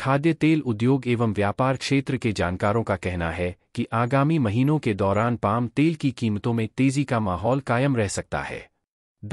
खाद्य तेल उद्योग एवं व्यापार क्षेत्र के जानकारों का कहना है कि आगामी महीनों के दौरान पाम तेल की कीमतों में तेजी का माहौल कायम रह सकता है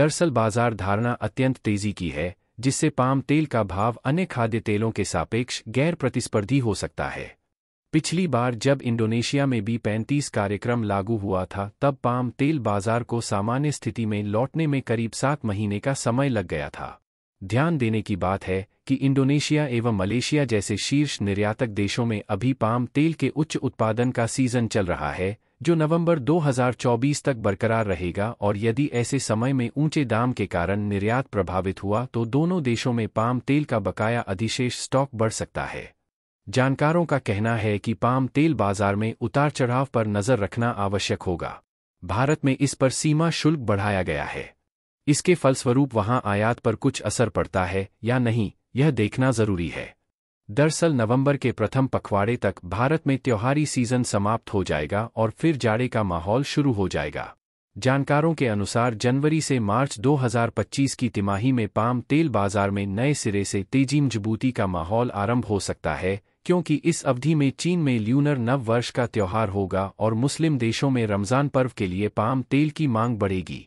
दरअसल बाजार धारणा अत्यंत तेजी की है जिससे पाम तेल का भाव अन्य खाद्य तेलों के सापेक्ष गैर प्रतिस्पर्धी हो सकता है पिछली बार जब इंडोनेशिया में बी पैंतीस कार्यक्रम लागू हुआ था तब पाम तेल बाजार को सामान्य स्थिति में लौटने में करीब सात महीने का समय लग गया था ध्यान देने की बात है कि इंडोनेशिया एवं मलेशिया जैसे शीर्ष निर्यातक देशों में अभी पाम तेल के उच्च उत्पादन का सीजन चल रहा है जो नवंबर 2024 तक बरकरार रहेगा और यदि ऐसे समय में ऊंचे दाम के कारण निर्यात प्रभावित हुआ तो दोनों देशों में पाम तेल का बकाया अधिशेष स्टॉक बढ़ सकता है जानकारों का कहना है कि पाम तेल बाजार में उतार चढ़ाव पर नज़र रखना आवश्यक होगा भारत में इस पर सीमा शुल्क बढ़ाया गया है इसके फलस्वरूप वहां आयात पर कुछ असर पड़ता है या नहीं यह देखना जरूरी है दरअसल नवंबर के प्रथम पखवाड़े तक भारत में त्योहारी सीजन समाप्त हो जाएगा और फिर जाड़े का माहौल शुरू हो जाएगा जानकारों के अनुसार जनवरी से मार्च 2025 की तिमाही में पाम तेल बाजार में नए सिरे से तेजी मजबूती का माहौल आरंभ हो सकता है क्योंकि इस अवधि में चीन में ल्यूनर नव वर्ष का त्यौहार होगा और मुस्लिम देशों में रमज़ान पर्व के लिए पाम तेल की मांग बढ़ेगी